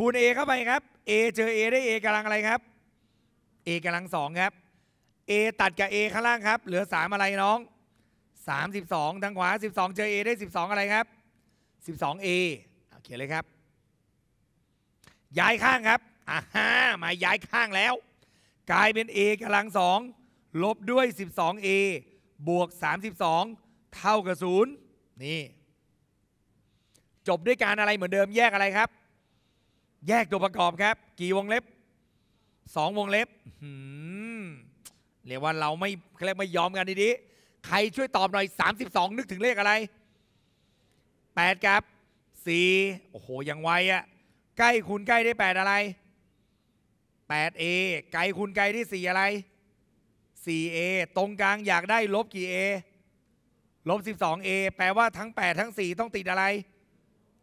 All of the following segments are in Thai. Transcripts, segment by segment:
คูณ A เข้าไปครับ A เจอ A ได้ A กำลังอะไรครับ A กำลังสองครับ A ตัดกับ A ข้างล่างครับ เหลือ 3 อะไรน้อง 32ทางขวา 12 เจอ A ได้ 12 อะไรครับ 12A เอเขียนเลยครับ ย้ายข้างครับอ่าฮ่า มาย้ายข้างแล้ว กลายเป็น A กำลังสองลบด้วย 12A บวก 32 เท่ากับ0นี่จบด้วยการอะไรเหมือนเดิมแยกอะไรครับแยกตัวประกอบครับ กี่วงเล็บ สองวงเล็บเรียกว่าเราไม่เรียกไม่ยอมกันดีๆ ใครช่วยตอบหน่อย 32 นึกถึงเลขอะไร 8 ครับ 4 โอ้โหยังไวอะใกล้คุณใกล้ได้8อะไร 8A ไกลคุณไกลได้4อะไร 4A ตรงกลางอยากได้ลบกี่ A ลบ 12A แปลว่าทั้ง 8 ทั้ง 4 ต้องติดอะไร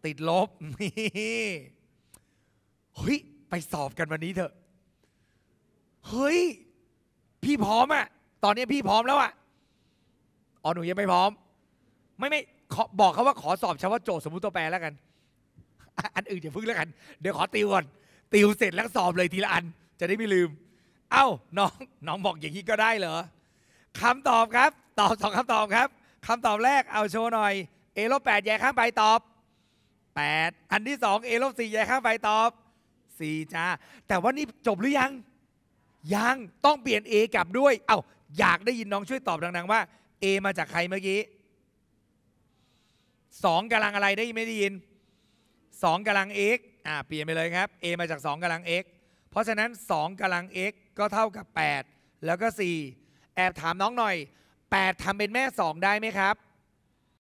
ติดลบเฮ้ยไปสอบกันวันนี้เถอะ เฮ้ย พี่พร้อมอะตอนนี้พี่พร้อมแล้วอะอ๋อหนูยังไม่พร้อม ไม่ไม่ บอกเขาว่าขอสอบเฉพาะโจทย์สมมติตัวแปรแล้วกัน อันอื่นอย่าพึ่งแล้วกัน เดี๋ยวขอติวก่อน ติวเสร็จแล้วสอบเลยทีละอัน จะได้ไม่ลืม เอ้าน้องน้องบอกอย่างนี้ก็ได้เหรอคำตอบครับ ตอบสองคำตอบครับคำตอบแรก เอาโชว์หน่อยเอลบแปดแยกข้างไปตอบ8อันที่สอง เอลบส่แยกข้างไปตอบสี่จ้าแต่ว่านี่จบหรือยัง ยังต้องเปลี่ยน A กลับด้วยเอา้าอยากได้ยินน้องช่วยตอบดังๆว่า A มาจากใครเมื่อกี้สองกำลังอะไรได้ไม่ได้ยินสองกำลัง x อ่าเปลี่ยนไปเลยครับ a มาจาก 2 กำลัง x เพราะฉะนั้น 2 กำลัง x ก็เท่ากับ 8 แล้วก็ 4แอบถามน้องหน่อย 8 ทำเป็นแม่ 2 ได้ไหมครับ